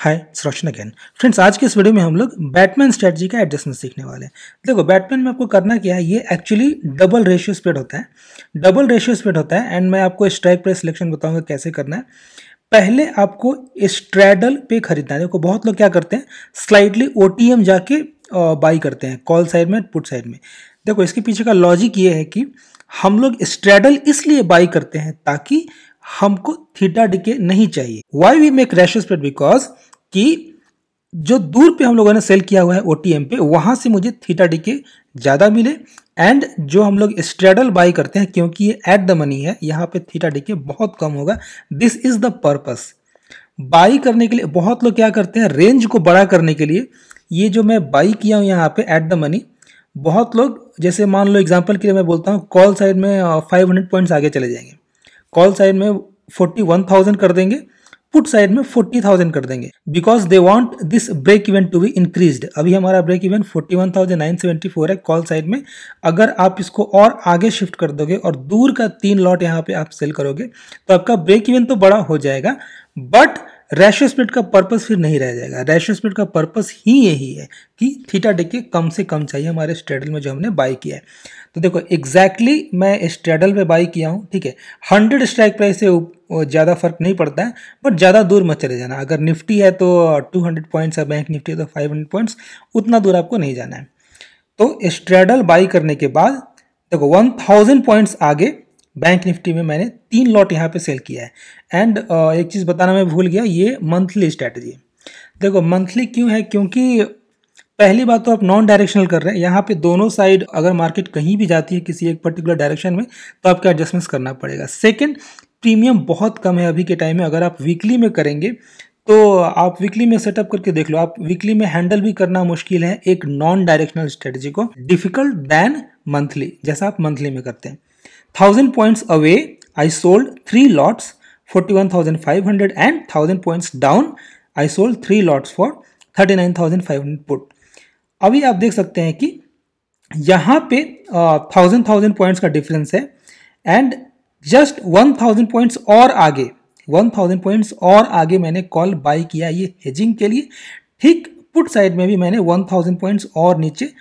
हाय रोशन again friends आज के इस वीडियो में हम लोग बैटमैन स्ट्रेटजी का एडजस्टमेंट सीखने वाले हैं देखो बैटमैन में आपको करना क्या है ये एक्चुअली डबल रेशियो स्प्रेड होता है डबल रेशियो स्प्रेड होता है एंड मैं आपको स्ट्राइक पर सिलेक्शन बताऊंगा कैसे करना है पहले आपको स्ट्रैडल पे खरीदना है देखो बहुत लोग क्या करते हैं स्लाइडली ओ जाके बाई करते हैं कॉल साइड में पुट साइड में देखो इसके पीछे का लॉजिक ये है कि हम लोग स्ट्रैडल इसलिए बाई करते हैं ताकि हमको थीटा डीके नहीं चाहिए why we make ratio spread because कि जो दूर पे हम लोगों ने सेल किया हुआ है ओ पे वहाँ से मुझे थीटा डीके ज़्यादा मिले एंड जो हम लोग स्ट्रेडल बाई करते हैं क्योंकि ये एट द मनी है यहाँ पे थीटा डीके बहुत कम होगा this is the purpose buy करने के लिए बहुत लोग क्या करते हैं रेंज को बड़ा करने के लिए ये जो मैं बाई किया हूँ यहाँ पे एट द मनी बहुत लोग जैसे मान लो एग्जाम्पल के लिए मैं बोलता हूँ कॉल साइड में फाइव हंड्रेड पॉइंट्स आगे चले जाएंगे कॉल साइड में फोर्टी वन थाउजेंड कर देंगे पुट साइड में फोर्टी थाउजेंड कर देंगे because they want this break event to be increased अभी हमारा break event forty one thousand nine seventy four है कॉल साइड में अगर आप इसको और आगे शिफ्ट कर दोगे और दूर का तीन लॉट यहाँ पे आप सेल करोगे तो आपका ब्रेक इवेंट तो बड़ा हो जाएगा बट रेशियो स्प्लिट का पर्पस फिर नहीं रह जाएगा रेशियो स्प्लिट का पर्पस ही यही है कि थीटा देखिए कम से कम चाहिए हमारे स्ट्रेडल में जो हमने बाई किया है तो देखो एग्जैक्टली exactly मैं स्ट्रेडल में बाई किया हूँ ठीक है हंड्रेड स्ट्राइक प्राइस से ज़्यादा फर्क नहीं पड़ता है बट ज़्यादा दूर मत चले जाना अगर निफ्टी है तो टू हंड्रेड पॉइंट्स है बैंक निफ्टी है तो फाइव हंड्रेड पॉइंट्स उतना दूर आपको नहीं जाना है तो स्ट्रेडल बाई करने के बाद देखो वन थाउजेंड पॉइंट्स आगे बैंक निफ्टी में मैंने तीन लॉट यहाँ पे सेल किया है एंड uh, एक चीज़ बताना मैं भूल गया ये मंथली स्ट्रैटेजी है देखो मंथली क्यों है क्योंकि पहली बात तो आप नॉन डायरेक्शनल कर रहे हैं यहाँ पे दोनों साइड अगर मार्केट कहीं भी जाती है किसी एक पर्टिकुलर डायरेक्शन में तो आपको एडजस्टमेंट्स करना पड़ेगा सेकंड प्रीमियम बहुत कम है अभी के टाइम में अगर आप वीकली में करेंगे तो आप वीकली में सेटअप करके देख लो आप वीकली में हैंडल भी करना मुश्किल है एक नॉन डायरेक्शनल स्ट्रेटजी को डिफिकल्ट दैन मंथली जैसा आप मंथली में करते हैं thousand points away I sold three lots 41,500 and 1000 points down I sold three lots for 39,500 put अभी आप देख सकते हैं कि यहाँ पे थाउजेंड थाउजेंड पॉइंट्स का डिफरेंस है and just one thousand points और आगे वन थाउजेंड पॉइंट्स और आगे मैंने कॉल बाई किया ये हेजिंग के लिए ठीक पुट साइड में भी मैंने वन थाउजेंड पॉइंट्स और नीचे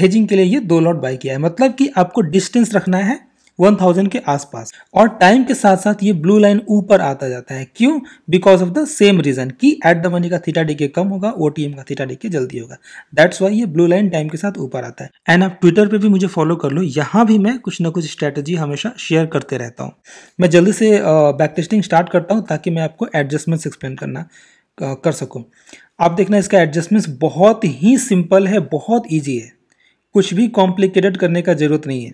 हेजिंग के लिए ये दो लॉट बाई किया है मतलब कि आपको डिस्टेंस रखना है 1000 के आसपास और टाइम के साथ साथ ये ब्लू लाइन ऊपर आता जाता है क्यों because of the same reason कि एट द मनी का थीटा डीके कम होगा ओ का थीटा डीके जल्दी होगा दैट्स वाई ये ब्लू लाइन टाइम के साथ ऊपर आता है एंड आप ट्विटर पर भी मुझे फॉलो कर लो यहाँ भी मैं कुछ ना कुछ स्ट्रेटेजी हमेशा शेयर करते रहता हूँ मैं जल्दी से बैक टेस्टिंग स्टार्ट करता हूँ ताकि मैं आपको एडजस्टमेंट्स एक्सप्लेन करना कर सकूँ आप देखना इसका एडजस्टमेंट्स बहुत ही सिंपल है बहुत ईजी है कुछ भी कॉम्प्लिकेटेड करने का ज़रूरत नहीं है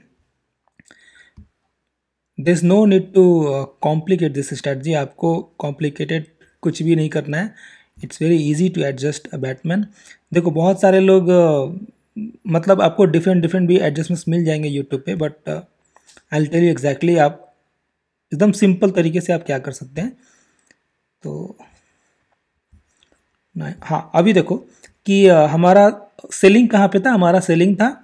this no need to complicate this strategy आपको कॉम्प्लिकेटेड कुछ भी नहीं करना है it's very easy to adjust a Batman देखो बहुत सारे लोग uh, मतलब आपको डिफरेंट डिफरेंट भी एडजस्टमेंट्स मिल जाएंगे यूट्यूब पे but I tell you exactly आप एकदम सिंपल तरीके से आप क्या कर सकते हैं तो नहीं हाँ अभी देखो कि uh, हमारा सेलिंग कहाँ पे था हमारा सेलिंग था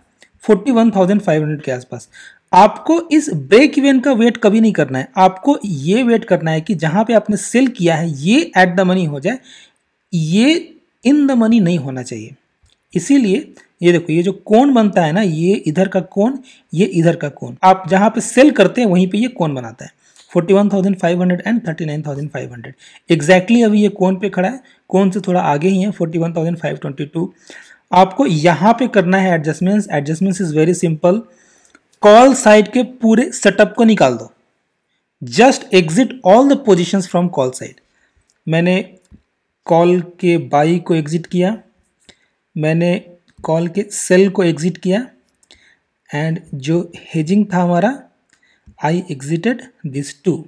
forty one thousand five hundred के आसपास आपको इस ब्रेक इवेंट का वेट कभी नहीं करना है आपको ये वेट करना है कि जहाँ पे आपने सेल किया है ये एट द मनी हो जाए ये इन द मनी नहीं होना चाहिए इसीलिए ये देखो ये जो कोन बनता है ना ये इधर का कोन ये इधर का कोन आप जहाँ पे सेल करते हैं वहीं पे ये कोन बनाता है 41,500 एंड 39,500 एग्जैक्टली अभी ये कोन पे खड़ा है कोन से थोड़ा आगे ही है 41,522 आपको यहाँ पे करना है adjustments adjustments is very simple call side के पूरे सेटअप को निकाल दो just exit all the positions from call side मैंने कॉल के बाई को एग्जिट किया मैंने कॉल के सेल को एग्जिट किया एंड जो हेजिंग था हमारा आई एग्जिटेड दिस टू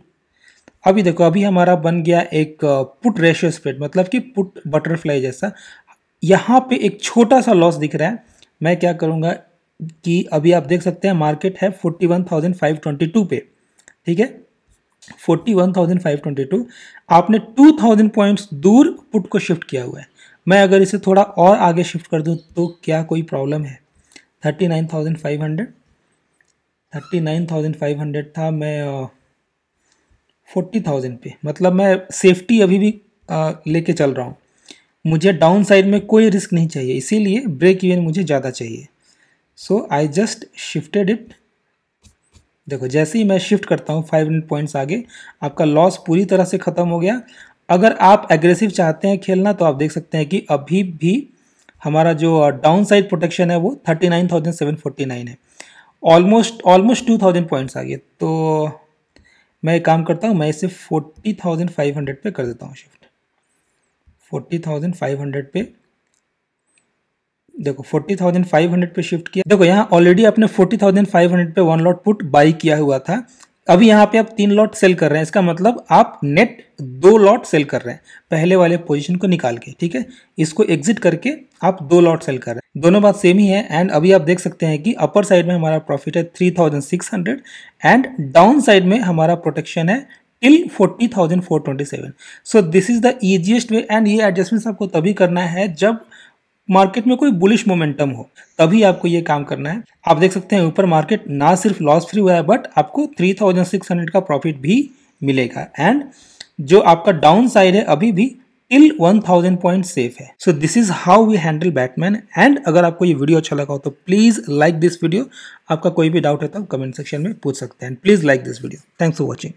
अभी देखो अभी हमारा बन गया एक पुट रेशियो स्प्रेड मतलब कि पुट बटरफ्लाई जैसा यहाँ पे एक छोटा सा लॉस दिख रहा है मैं क्या करूँगा कि अभी आप देख सकते हैं मार्केट है forty one thousand five twenty two पे ठीक है forty one thousand five twenty two आपने टू थाउजेंड पॉइंट्स दूर पुट को शिफ्ट किया हुआ है मैं अगर इसे थोड़ा और आगे शिफ्ट कर दूं तो क्या कोई प्रॉब्लम है thirty nine thousand five hundred thirty nine thousand five hundred था मैं फोर्टी थाउजेंड पे मतलब मैं सेफ्टी अभी भी लेके चल रहा हूँ मुझे डाउन साइड में कोई रिस्क नहीं चाहिए इसीलिए ब्रेक इवन मुझे ज़्यादा चाहिए so I just shifted it देखो जैसे ही मैं शिफ्ट करता हूँ फाइव हंड्रेड पॉइंट्स आगे आपका लॉस पूरी तरह से ख़त्म हो गया अगर आप एग्रेसिव चाहते हैं खेलना तो आप देख सकते हैं कि अभी भी हमारा जो डाउन साइड प्रोटेक्शन है वो thirty nine thousand seven forty nine है almost almost two thousand points आ गए तो मैं एक काम करता हूँ मैं इसे फोर्टी थाउजेंड फाइव हंड्रेड पे कर देता हूँ shift forty thousand five hundred पे देखो 40,500 पे शिफ्ट किया देखो यहाँ ऑलरेडी आपने 40,500 पे वन लॉट पुट बाई किया हुआ था अभी यहाँ पे आप तीन लॉट सेल कर रहे हैं इसका मतलब आप नेट दो लॉट सेल कर रहे हैं पहले वाले पोजीशन को निकाल के ठीक है इसको एग्जिट करके आप दो लॉट सेल कर रहे हैं दोनों बात सेम ही है एंड अभी आप देख सकते हैं कि अपर साइड में हमारा प्रॉफिट है three thousand six hundred and down side में हमारा प्रोटेक्शन है till 40,427 so this is the easiest way and ये एडजस्टमेंट्स आपको तभी करना है जब मार्केट में कोई बुलिश मोमेंटम हो तभी आपको ये काम करना है आप देख सकते हैं ऊपर मार्केट ना सिर्फ लॉस फ्री हुआ है बट आपको 3600 का प्रॉफिट भी मिलेगा एंड जो आपका डाउन साइड है अभी भी टिल 1000 पॉइंट सेफ है so this is how we handle Batman and अगर आपको ये वीडियो अच्छा लगा हो तो प्लीज लाइक दिस वीडियो आपका कोई भी डाउट है तो आप कमेंट सेक्शन में पूछ सकते हैं please like this video thanks for watching